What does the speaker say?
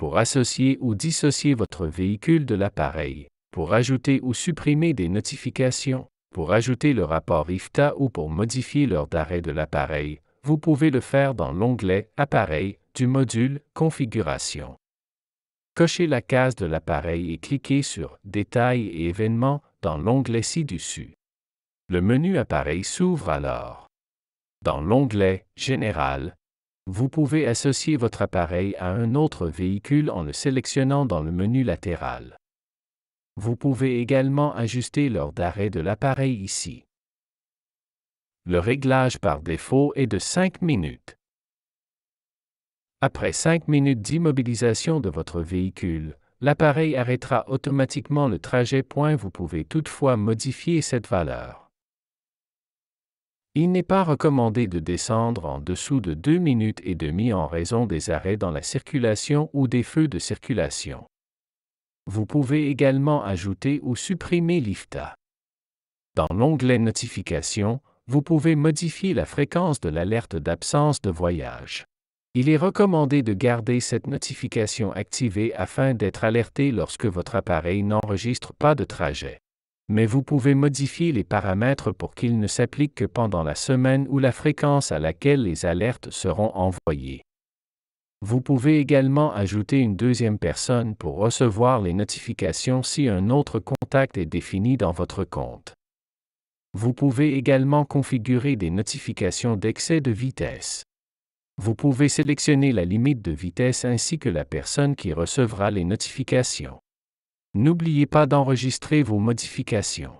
pour associer ou dissocier votre véhicule de l'appareil, pour ajouter ou supprimer des notifications, pour ajouter le rapport IFTA ou pour modifier l'heure d'arrêt de l'appareil, vous pouvez le faire dans l'onglet Appareil du module Configuration. Cochez la case de l'appareil et cliquez sur Détails et événements dans l'onglet ci-dessus. Le menu Appareil s'ouvre alors. Dans l'onglet Général, vous pouvez associer votre appareil à un autre véhicule en le sélectionnant dans le menu latéral. Vous pouvez également ajuster l'heure d'arrêt de l'appareil ici. Le réglage par défaut est de 5 minutes. Après 5 minutes d'immobilisation de votre véhicule, l'appareil arrêtera automatiquement le trajet. Vous pouvez toutefois modifier cette valeur. Il n'est pas recommandé de descendre en dessous de 2 minutes et demie en raison des arrêts dans la circulation ou des feux de circulation. Vous pouvez également ajouter ou supprimer l'IFTA. Dans l'onglet Notification, vous pouvez modifier la fréquence de l'alerte d'absence de voyage. Il est recommandé de garder cette notification activée afin d'être alerté lorsque votre appareil n'enregistre pas de trajet mais vous pouvez modifier les paramètres pour qu'ils ne s'appliquent que pendant la semaine ou la fréquence à laquelle les alertes seront envoyées. Vous pouvez également ajouter une deuxième personne pour recevoir les notifications si un autre contact est défini dans votre compte. Vous pouvez également configurer des notifications d'excès de vitesse. Vous pouvez sélectionner la limite de vitesse ainsi que la personne qui recevra les notifications. N'oubliez pas d'enregistrer vos modifications.